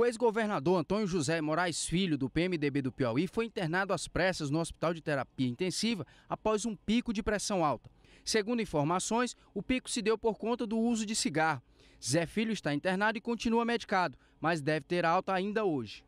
O ex-governador Antônio José Moraes Filho, do PMDB do Piauí, foi internado às pressas no Hospital de Terapia Intensiva após um pico de pressão alta. Segundo informações, o pico se deu por conta do uso de cigarro. Zé Filho está internado e continua medicado, mas deve ter alta ainda hoje.